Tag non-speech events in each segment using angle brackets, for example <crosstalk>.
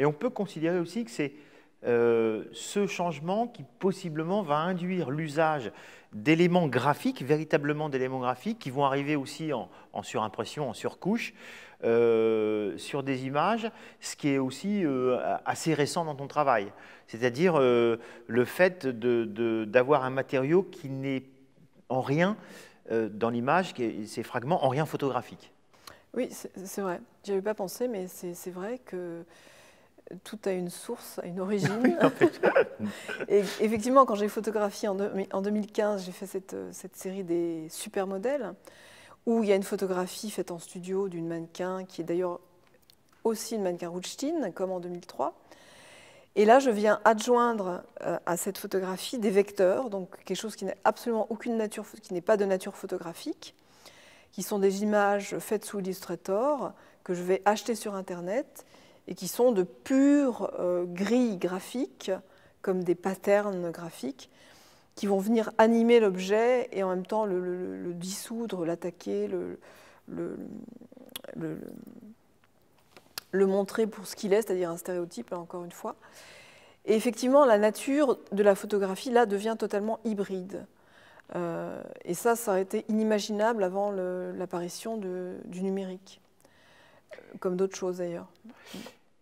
Et on peut considérer aussi que c'est euh, ce changement qui possiblement va induire l'usage d'éléments graphiques, véritablement d'éléments graphiques, qui vont arriver aussi en, surimpression, en surcouche, euh, sur des images, ce qui est aussi euh, assez récent dans ton travail. C'est-à-dire le fait d'avoir un matériau qui n'est en rien dans l'image, ces fragments en rien photographique. Oui, c'est vrai. Je avais pas pensé, mais c'est vrai que tout a une source, une <laughs> origine. <laughs> et effectivement, quand j'ai photographié en, 2015, j'ai fait euh, cette, série des supermodèles, où il y a une photographie faite en studio d'une mannequin, qui est d'ailleurs aussi une mannequin Rutstein, comme en 2003. Et là, je viens adjoindre euh, à cette photographie des vecteurs, donc quelque chose qui n'est absolument aucune nature, qui n'est pas de nature photographique, qui sont des images faites sous Illustrator, que je vais acheter sur Internet et qui sont de pures euh, grilles graphiques, comme des patterns graphiques, qui vont venir animer l'objet et en même temps le, dissoudre, l'attaquer, le, montrer pour ce qu'il est, c'est-à-dire un stéréotype, encore une fois. Et effectivement, la nature de la photographie, là, devient totalement hybride. Euh, et ça, ça aurait été inimaginable avant l'apparition du numérique, comme d'autres choses d'ailleurs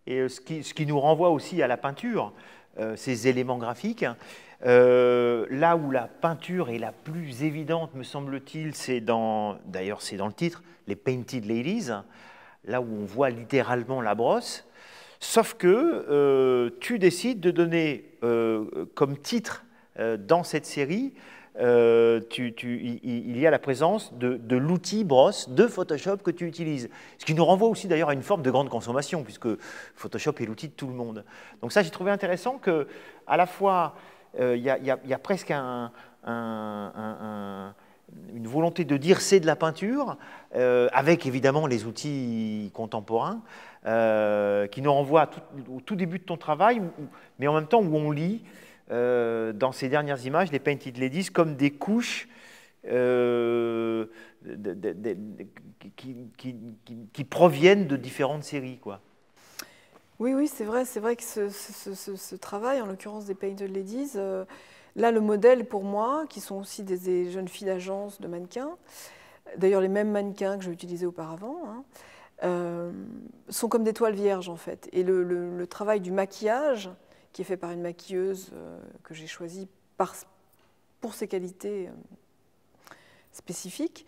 et euh, ce qui, nous renvoie aussi à la peinture, euh, ces éléments graphiques. Euh, là où la peinture est la plus évidente, me semble-t-il, c'est dans, d'ailleurs c'est dans le titre, les Painted Ladies, là où on voit littéralement la brosse, sauf que tu décides de donner comme titre dans cette série euh, il y a la présence de, l'outil brosse de Photoshop que tu utilises. Ce qui nous renvoie aussi d'ailleurs à une forme de grande consommation, puisque Photoshop est l'outil de tout le monde. Donc ça, j'ai trouvé intéressant que, à la fois, euh, il y, a presque une volonté de dire c'est de la peinture, euh, avec évidemment les outils contemporains, qui nous renvoient au tout début de ton travail, mais en même temps où on lit euh, dans ces dernières images, les Painted Ladies, comme des couches euh, qui, proviennent de différentes séries. Quoi. Oui, oui, c'est vrai, c'est vrai que ce, travail, en l'occurrence des Painted Ladies, euh, là, le modèle pour moi, qui sont aussi des, jeunes filles d'agence, de mannequins, d'ailleurs les mêmes mannequins que j'ai utilisés auparavant, hein, sont comme des toiles vierges en fait. Et le travail du maquillage qui est fait par une maquilleuse euh, que j'ai choisie pour ses qualités euh, spécifiques,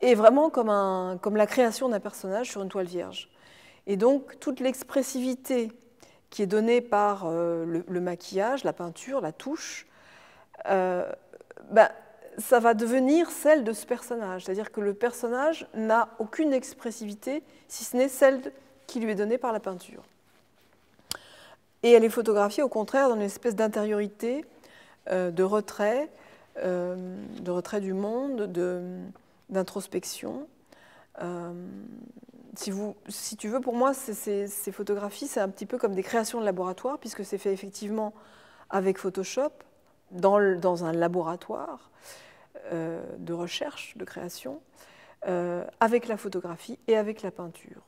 et vraiment comme, la création d'un personnage sur une toile vierge. Et donc toute l'expressivité qui est donnée par euh, le, maquillage, la peinture, la touche, bah, ça va devenir celle de ce personnage. C'est-à-dire que le personnage n'a aucune expressivité si ce n'est celle qui lui est donnée par la peinture. Et elle est photographiée au contraire dans une espèce d'intériorité, euh, de retrait, euh, de retrait du monde, d'introspection. Euh, si, tu veux, pour moi, ces photographies, c'est un petit peu comme des créations de laboratoire, puisque c'est fait effectivement avec Photoshop, dans un laboratoire de recherche, de création, avec la photographie et avec la peinture.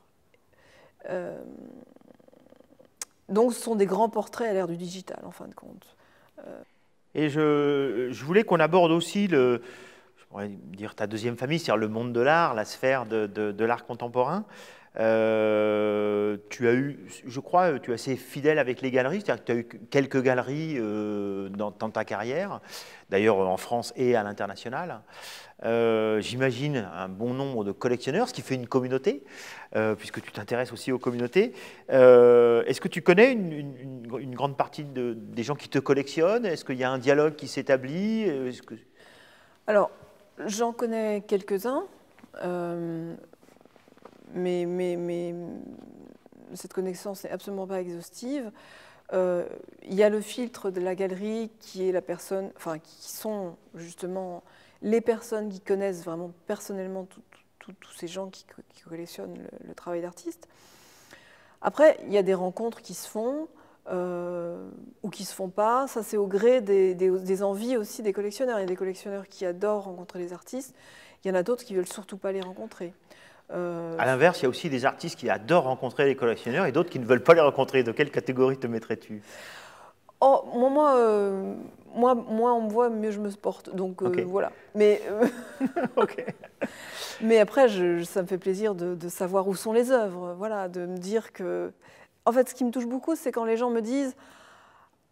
Donc ce sont des grands portraits à l'ère du digital, en fin de compte. Euh. Et je, voulais qu'on aborde aussi le, je pourrais dire ta deuxième famille, c'est-à-dire le monde de l'art, la sphère de l'art contemporain. Euh, tu as eu, je crois, tu es assez fidèle avec les galeries, c'est-à-dire que tu as eu quelques galeries euh, dans, ta carrière, d'ailleurs en France et à l'international. Euh, j'imagine un bon nombre de collectionneurs, ce qui fait une communauté, puisque tu t'intéresses aussi aux communautés. Est-ce que tu connais une, grande partie des gens qui te collectionnent Est-ce qu'il y a un dialogue qui s'établit que... Alors, j'en connais quelques-uns mais, cette connaissance n'est absolument pas exhaustive. Euh, il y a le filtre de la galerie qui est la personne, qui sont justement les personnes qui connaissent vraiment personnellement tous ces gens qui, collectionnent le, travail d'artiste. Après, il y a des rencontres qui se font euh, ou qui se font pas. Ça, c'est au gré des, envies aussi des collectionneurs. Il y a des collectionneurs qui adorent rencontrer les artistes. Il y en a d'autres qui veulent surtout pas les rencontrer. Euh, à l'inverse, il y a aussi des artistes qui adorent rencontrer les collectionneurs et d'autres qui ne veulent pas les rencontrer. De quelle catégorie te mettrais-tu oh, moi, euh, moi, moi, on me voit, mieux je me porte. Donc euh, voilà. Mais, <laughs> mais après, ça me fait plaisir de, de, savoir où sont les œuvres. Voilà, de me dire que. En fait, ce qui me touche beaucoup, c'est quand les gens me disent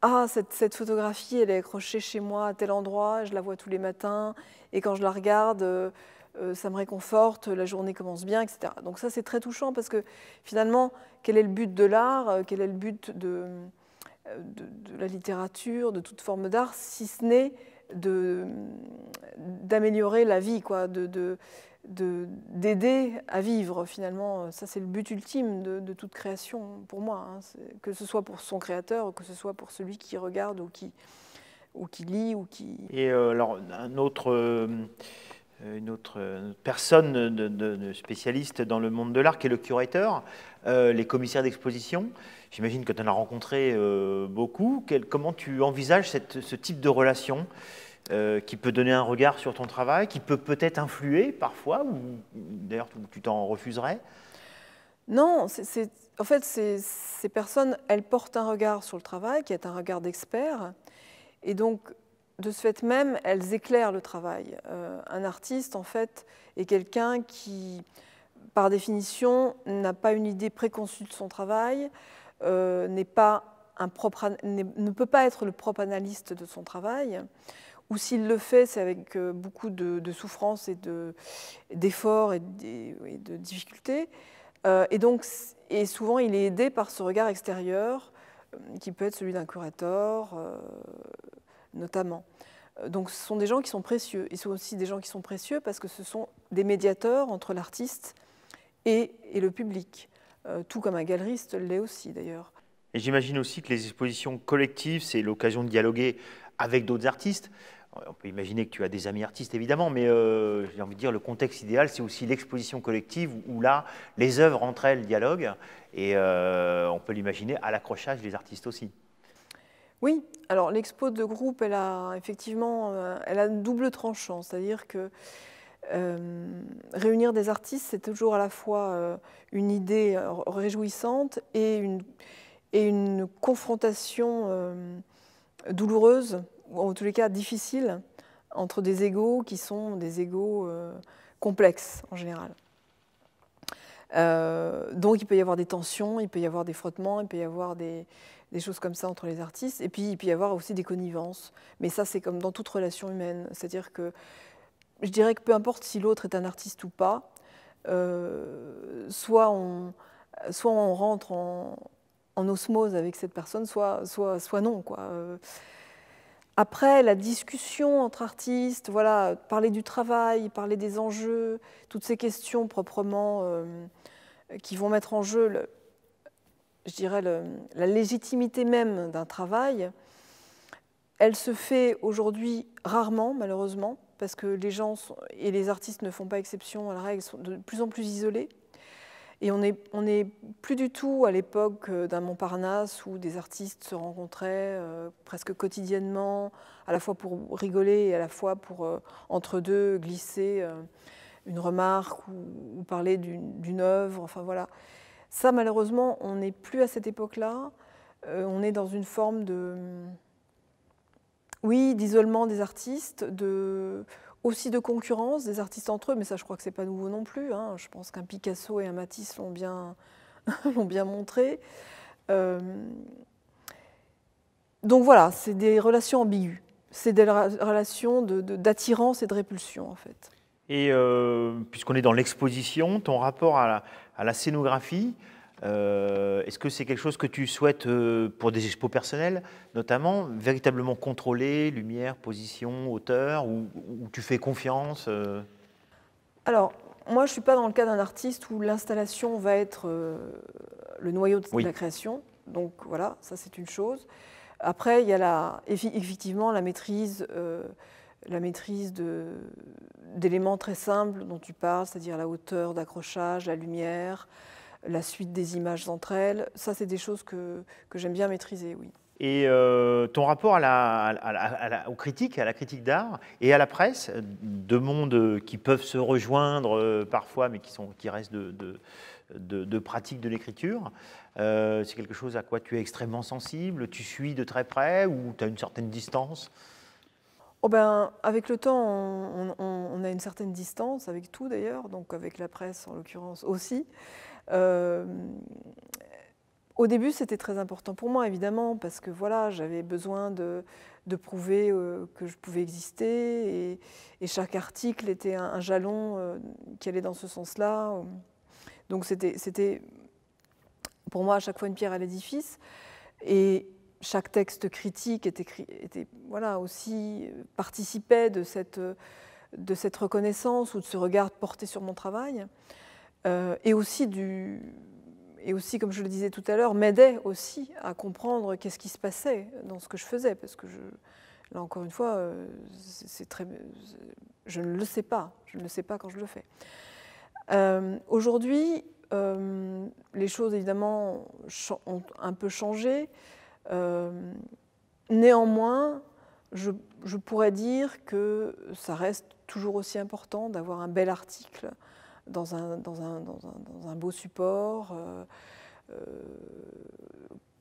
ah, cette, photographie, elle est accrochée chez moi à tel endroit, je la vois tous les matins, et quand je la regarde, euh, euh, ça me réconforte, la journée commence bien, etc. Donc ça, c'est très touchant parce que finalement, quel est le but de l'art, euh, quel est le but de, la littérature, de toute forme d'art, si ce n'est d'améliorer la vie, quoi, de d'aider à vivre finalement. Ça, c'est le but ultime de, toute création pour moi, hein. que ce soit pour son créateur, que ce soit pour celui qui regarde ou qui, ou qui lit ou qui. Et euh, alors un autre. Euh, une autre personne de, spécialiste dans le monde de l'art, qui est le curateur, euh, les commissaires d'exposition. J'imagine que tu en as rencontré beaucoup. comment tu envisages cette, ce type de relation euh, qui peut donner un regard sur ton travail, qui peut peut-être influer parfois, ou d'ailleurs tu t'en refuserais Non, en fait, ces, personnes, elles portent un regard sur le travail qui est un regard d'expert, et donc de ce fait même, elles éclairent le travail. Euh, un artiste, en fait, est quelqu'un qui, par définition, n'a pas une idée préconçue de son travail, euh, pas un propre, ne peut pas être le propre analyste de son travail ou s'il le fait, c'est avec euh, beaucoup de, souffrance et d'efforts de, et, de, et, de difficultés. Euh, et donc, et souvent, il est aidé par ce regard extérieur, euh, qui peut être celui d'un curateur, notamment. Donc, ce sont des gens qui sont précieux. Et ce sont aussi des gens qui sont précieux parce que ce sont des médiateurs entre l'artiste et, et, le public, tout comme un galeriste l'est aussi, d'ailleurs. Et j'imagine aussi que les expositions collectives, c'est l'occasion de dialoguer avec d'autres artistes on peut imaginer que tu as des amis artistes, évidemment, mais euh, j'ai envie de dire, le contexte idéal, c'est aussi l'exposition collective où, là, les œuvres entre elles dialoguent, et euh, on peut l'imaginer à l'accrochage des artistes aussi. Oui, alors l'expo de groupe, elle a effectivement euh, elle a une double tranchant, c'est-à-dire que réunir des artistes, c'est toujours à la fois une idée réjouissante et et une confrontation douloureuse ou en tous les cas difficile, entre des égaux qui sont des égaux euh, complexes en général. Euh, donc il peut y avoir des tensions, il peut y avoir des frottements, il peut y avoir des, choses comme ça entre les artistes, et puis il peut y avoir aussi des connivences. Mais ça c'est comme dans toute relation humaine, c'est-à-dire que je dirais que peu importe si l'autre est un artiste ou pas, euh, soit, on, rentre en, osmose avec cette personne, soit, soit non. Quoi. Après, la discussion entre artistes, voilà, parler du travail, parler des enjeux, toutes ces questions proprement euh, qui vont mettre en jeu, dirais, la légitimité même d'un travail, elle se fait aujourd'hui rarement, malheureusement, parce que les gens et les artistes ne font pas exception à la règle, sont de plus en plus isolés. Et on n'est on plus du tout à l'époque euh, d'un Montparnasse où des artistes se rencontraient euh, presque quotidiennement, à la fois pour rigoler et à la fois pour, euh, entre deux, glisser une remarque ou, parler d'une œuvre. Enfin voilà. Ça, malheureusement, on n'est plus à cette époque-là. on est dans une forme de. Oui, d'isolement des artistes, de, aussi de concurrence des artistes entre eux, mais ça je crois que c'est pas nouveau non plus. Hein. Je pense qu'un Picasso et un Matisse l'ont bien, <laughs> bien montré. Euh, donc voilà, c'est des relations ambiguës. C'est des relations d'attirance de, et de répulsion en fait. Et euh, puisqu'on est dans l'exposition, ton rapport à à la scénographie, euh, est-ce que c'est quelque chose que tu souhaites euh, pour des expos personnels, notamment, véritablement contrôler, lumière, position, hauteur, ou, tu fais confiance euh Alors, moi, je ne suis pas dans le cas d'un artiste où l'installation va être le noyau de la création. Donc voilà, ça c'est une chose. Après, il y a la, effectivement la maîtrise la maîtrise d'éléments très simples dont tu parles, c'est-à-dire la hauteur d'accrochage, la lumière, la suite des images entre elles. Ça, c'est des choses que, j'aime bien maîtriser, oui. Et euh, ton rapport à la, à aux critiques, à la critique d'art et à la presse, deux mondes qui peuvent se rejoindre euh, parfois, mais qui, sont, qui restent de, de, de, pratiques de l'écriture, euh, c'est quelque chose à quoi tu es extrêmement sensible, tu suis de très près ou tu as une certaine distance Oh ben, avec le temps, on, a une certaine distance, avec tout d'ailleurs, donc avec la presse en l'occurrence aussi. Euh, au début, c'était très important pour moi, évidemment, parce que voilà, j'avais besoin de, prouver euh, que je pouvais exister, et, chaque article était un, jalon euh, qui allait dans ce sens-là. Donc c'était pour moi à chaque fois une pierre à l'édifice, et chaque texte critique était, était voilà aussi participait de cette reconnaissance ou de ce regard porté sur mon travail. Euh, et aussi et aussi, comme je le disais tout à l'heure, m'aidait aussi à comprendre qu'est-ce qui se passait dans ce que je faisais, parce que là encore une fois, euh, je ne le sais pas, je ne le sais pas quand je le fais. Euh, aujourd'hui, les choses évidemment ont un peu changé. néanmoins, je, pourrais dire que ça reste toujours aussi important d'avoir un bel article dans un, dans un, dans un, dans un beau support, euh, euh,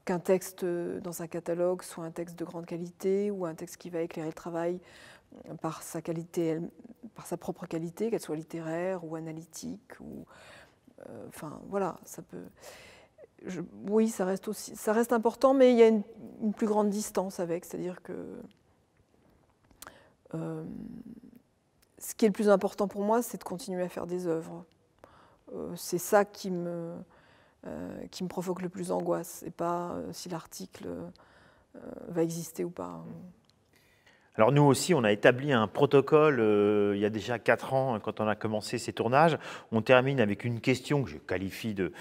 qu'un texte dans un catalogue soit un texte de grande qualité ou un texte qui va éclairer le travail par sa qualité, par sa propre qualité, qu'elle soit littéraire ou analytique ou, euh, enfin voilà, ça peut. oui, ça reste aussi, ça reste important, mais il y a une, plus grande distance avec, c'est-à-dire que ce qui est le plus important pour moi, c'est de continuer à faire des œuvres. Euh, c'est ça qui me, euh, qui me provoque le plus d'angoisse, et pas euh, si l'article va exister ou pas. Alors nous aussi, on a établi un protocole euh, il y a déjà 4 ans hein, quand on a commencé ces tournages. On termine avec une question que je qualifie de,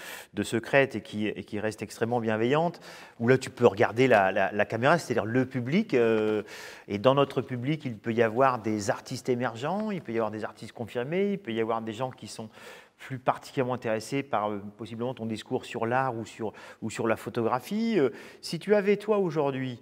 secrète et qui, reste extrêmement bienveillante, où là tu peux regarder la, caméra, c'est-à-dire le public. Euh, et dans notre public, il peut y avoir des artistes émergents, il peut y avoir des artistes confirmés, il peut y avoir des gens qui sont plus particulièrement intéressés par euh, possiblement ton discours sur l'art ou sur, ou sur la photographie. si tu avais, toi, aujourd'hui,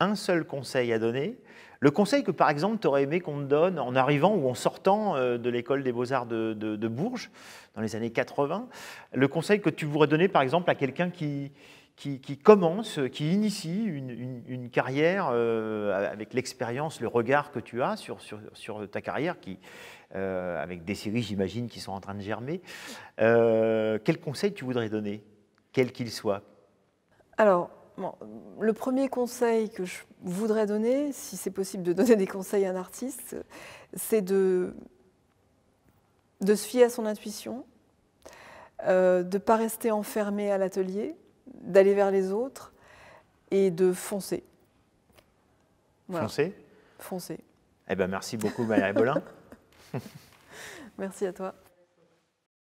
un seul conseil à donner, le conseil que, par exemple, tu aurais aimé qu'on te donne en arrivant ou en sortant euh, de l'école des beaux-arts de, Bourges, dans les années 80, le conseil que tu voudrais donner, par exemple, à quelqu'un qui, qui, commence, qui initie une, carrière euh, avec l'expérience, le regard que tu as sur, sur, ta carrière, qui, euh, avec des séries, j'imagine, qui sont en train de germer, quel conseil tu voudrais donner, quel qu'il soit Alors, le premier conseil que je voudrais donner, si c'est possible de donner des conseils à un artiste, c'est de, se fier à son intuition, euh, de ne pas rester enfermé à l'atelier, d'aller vers les autres et de foncer. Foncer Foncer. Eh ben merci beaucoup, Valérie Bolin. <laughs> merci à toi.